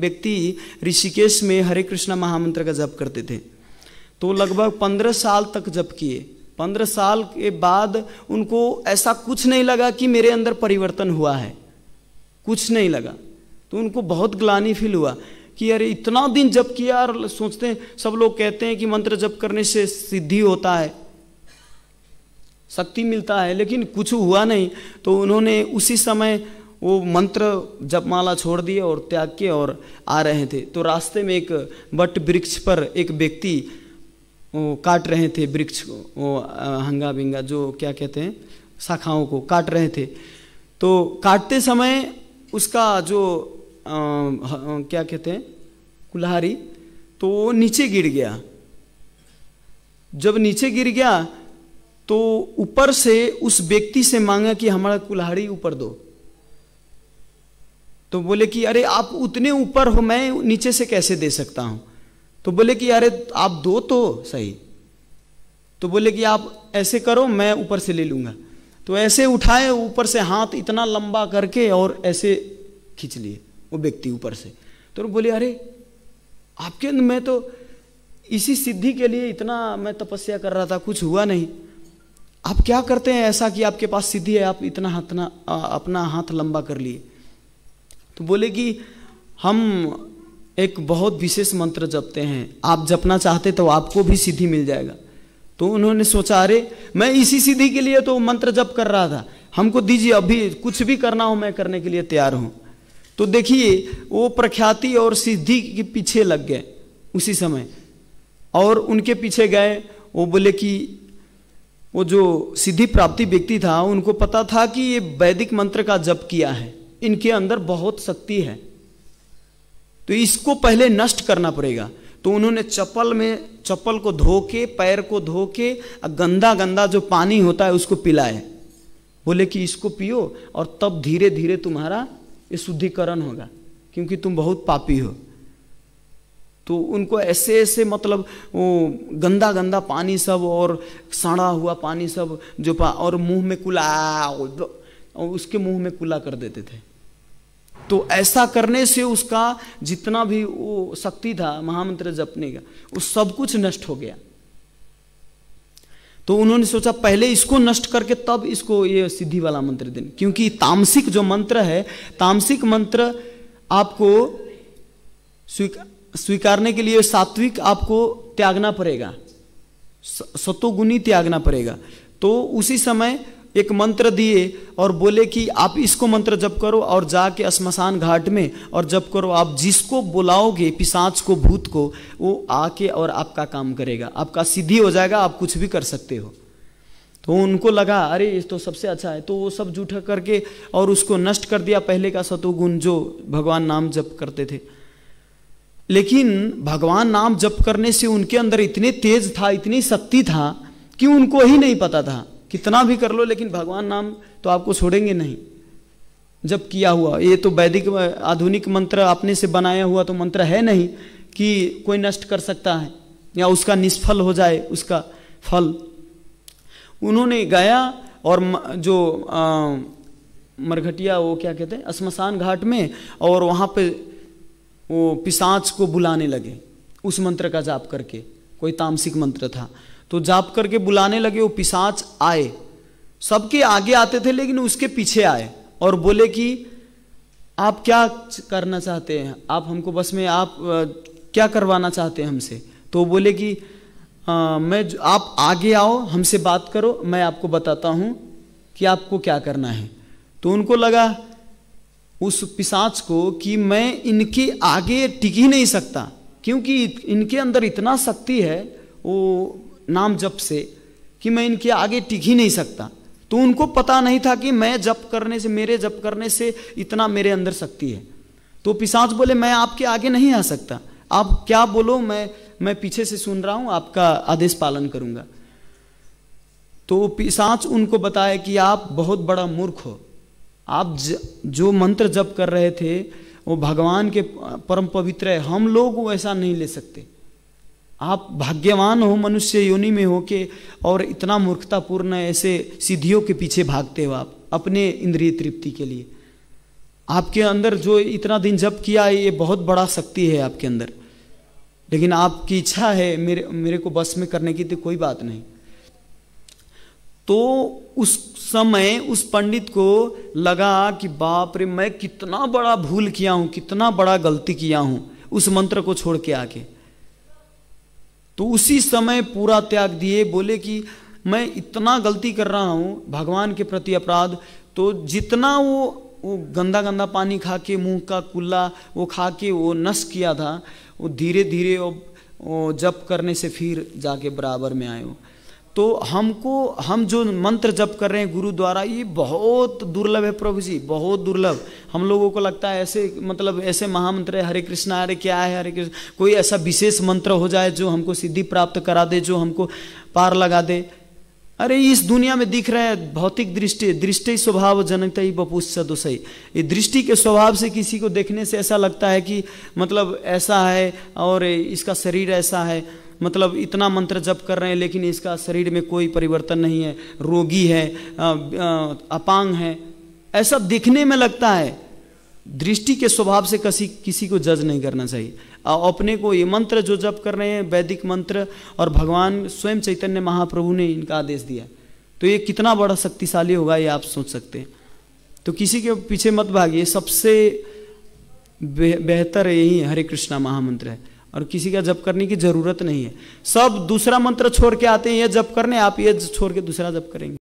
व्यक्ति ऋषिकेश में हरे कृष्णा महामंत्र का जप करते थे तो लगभग पंद्रह साल तक जप किए पंद्रह साल के बाद उनको ऐसा कुछ नहीं लगा कि मेरे अंदर परिवर्तन हुआ है कुछ नहीं लगा तो उनको बहुत ग्लानी फील हुआ कि अरे इतना दिन जप किया और सोचते हैं सब लोग कहते हैं कि मंत्र जप करने से सिद्धि होता है शक्ति मिलता है लेकिन कुछ हुआ नहीं तो उन्होंने उसी समय वो मंत्र जपमाला छोड़ दिए और त्याग के और आ रहे थे तो रास्ते में एक बट वृक्ष पर एक व्यक्ति काट रहे थे वृक्ष को हंगा बिंगा जो क्या कहते हैं शाखाओं को काट रहे थे तो काटते समय उसका जो आ, क्या कहते हैं कुल्हारी तो वो नीचे गिर गया जब नीचे गिर गया तो ऊपर से उस व्यक्ति से मांगा कि हमारा कुल्हाड़ी ऊपर दो तो बोले कि अरे आप उतने ऊपर हो मैं नीचे से कैसे दे सकता हूँ तो बोले कि अरे आप दो तो सही तो बोले कि आप ऐसे करो मैं ऊपर से ले लूँगा तो ऐसे उठाए ऊपर से हाथ इतना लंबा करके और ऐसे खींच लिए वो व्यक्ति ऊपर से तो बोले अरे आपके अंदर मैं तो इसी सिद्धि के लिए इतना मैं तपस्या कर रहा था कुछ हुआ नहीं आप क्या करते हैं ऐसा कि आपके पास सिद्धि है आप इतना हाथ ना अपना हाथ लंबा कर लिए तो बोले कि हम एक बहुत विशेष मंत्र जपते हैं आप जपना चाहते तो आपको भी सिद्धि मिल जाएगा तो उन्होंने सोचा अरे मैं इसी सिद्धि के लिए तो मंत्र जप कर रहा था हमको दीजिए अभी कुछ भी करना हो मैं करने के लिए तैयार हूँ तो देखिए वो प्रख्याति और सिद्धि के पीछे लग गए उसी समय और उनके पीछे गए वो बोले कि वो जो सिद्धि प्राप्ति व्यक्ति था उनको पता था कि ये वैदिक मंत्र का जप किया है इनके अंदर बहुत शक्ति है तो इसको पहले नष्ट करना पड़ेगा तो उन्होंने चप्पल में चप्पल को धो के पैर को धो के गंदा गंदा जो पानी होता है उसको पिलाए बोले कि इसको पियो और तब धीरे धीरे तुम्हारा ये शुद्धिकरण होगा क्योंकि तुम बहुत पापी हो तो उनको ऐसे ऐसे मतलब वो गंदा गंदा पानी सब और सड़ा हुआ पानी सब जो पा और मुंह में कुला उसके मुंह में कुला कर देते थे तो ऐसा करने से उसका जितना भी वो शक्ति था महामंत्र जपने का वो सब कुछ नष्ट हो गया तो उन्होंने सोचा पहले इसको नष्ट करके तब इसको ये सिद्धि वाला मंत्र दें क्योंकि तामसिक जो मंत्र है तामसिक मंत्र आपको स्वीकारने के लिए सात्विक आपको त्यागना पड़ेगा सतोगुणी त्यागना पड़ेगा तो उसी समय एक मंत्र दिए और बोले कि आप इसको मंत्र जप करो और जाके शमशान घाट में और जप करो आप जिसको बुलाओगे पिसाच को भूत को वो आके और आपका काम करेगा आपका सिद्धि हो जाएगा आप कुछ भी कर सकते हो तो उनको लगा अरे ये तो सबसे अच्छा है तो वो सब जूठा करके और उसको नष्ट कर दिया पहले का सतोगुण जो भगवान नाम जप करते थे लेकिन भगवान नाम जप करने से उनके अंदर इतने तेज था इतनी शक्ति था कि उनको ही नहीं पता था कितना भी कर लो लेकिन भगवान नाम तो आपको छोड़ेंगे नहीं जब किया हुआ ये तो वैदिक आधुनिक मंत्र अपने से बनाया हुआ तो मंत्र है नहीं कि कोई नष्ट कर सकता है या उसका निष्फल हो जाए उसका फल उन्होंने गया और जो मरघटिया वो क्या कहते हैं शमशान घाट में और वहाँ पे वो पिसाच को बुलाने लगे उस मंत्र का जाप करके कोई तामसिक मंत्र था तो जाप करके बुलाने लगे वो पिशाच आए सबके आगे आते थे लेकिन उसके पीछे आए और बोले कि आप क्या करना चाहते हैं आप हमको बस में आप क्या करवाना चाहते हैं हमसे तो बोले कि आ, मैं आप आगे आओ हमसे बात करो मैं आपको बताता हूँ कि आपको क्या करना है तो उनको लगा उस पिशाच को कि मैं इनके आगे टिक ही नहीं सकता क्योंकि इनके अंदर इतना शक्ति है वो नाम जप से कि मैं इनके आगे टिक ही नहीं सकता तो उनको पता नहीं था कि मैं जप करने से मेरे जप करने से इतना मेरे अंदर शक्ति है तो पिशाच बोले मैं आपके आगे नहीं आ सकता आप क्या बोलो मैं मैं पीछे से सुन रहा हूँ आपका आदेश पालन करूँगा तो पिशाच उनको बताया कि आप बहुत बड़ा मूर्ख हो आप ज, जो मंत्र जप कर रहे थे वो भगवान के परम पवित्र है हम लोग वो ऐसा नहीं ले सकते आप भाग्यवान हो मनुष्य योनि में हो के और इतना मूर्खतापूर्ण ऐसे सिद्धियों के पीछे भागते हो आप अपने इंद्रिय तृप्ति के लिए आपके अंदर जो इतना दिन जप किया है ये बहुत बड़ा शक्ति है आपके अंदर लेकिन आपकी इच्छा है मेरे मेरे को बस में करने की तो कोई बात नहीं तो उस समय उस पंडित को लगा कि बाप रे मैं कितना बड़ा भूल किया हूं कितना बड़ा गलती किया हूं उस मंत्र को छोड़ के आके तो उसी समय पूरा त्याग दिए बोले कि मैं इतना गलती कर रहा हूँ भगवान के प्रति अपराध तो जितना वो वो गंदा गंदा पानी खा के मुँह का कुल्ला वो खा के वो नस किया था वो धीरे धीरे वो जप करने से फिर जाके बराबर में आए हो तो हमको हम जो मंत्र जप कर रहे हैं गुरु द्वारा ये बहुत दुर्लभ है प्रभु जी बहुत दुर्लभ हम लोगों को लगता है ऐसे मतलब ऐसे महामंत्र है हरे कृष्णा हरे क्या है हरे कृष्ण कोई ऐसा विशेष मंत्र हो जाए जो हमको सिद्धि प्राप्त करा दे जो हमको पार लगा दे अरे इस दुनिया में दिख रहा है भौतिक दृष्टि दृष्टि स्वभाव जनकता ही बपूस सदोसई ये दृष्टि के स्वभाव से किसी को देखने से ऐसा लगता है कि मतलब ऐसा है और इसका शरीर ऐसा है मतलब इतना मंत्र जप कर रहे हैं लेकिन इसका शरीर में कोई परिवर्तन नहीं है रोगी है अपांग है ऐसा दिखने में लगता है दृष्टि के स्वभाव से किसी किसी को जज नहीं करना चाहिए अपने को ये मंत्र जो जप कर रहे हैं वैदिक मंत्र और भगवान स्वयं चैतन्य महाप्रभु ने इनका आदेश दिया तो ये कितना बड़ा शक्तिशाली होगा ये आप सोच सकते हैं तो किसी के पीछे मत भागिए सबसे बेहतर यही हरे कृष्णा महामंत्र है और किसी का जप करने की जरूरत नहीं है सब दूसरा मंत्र छोड़ के आते हैं ये जप करने आप ये छोड़ के दूसरा जप करेंगे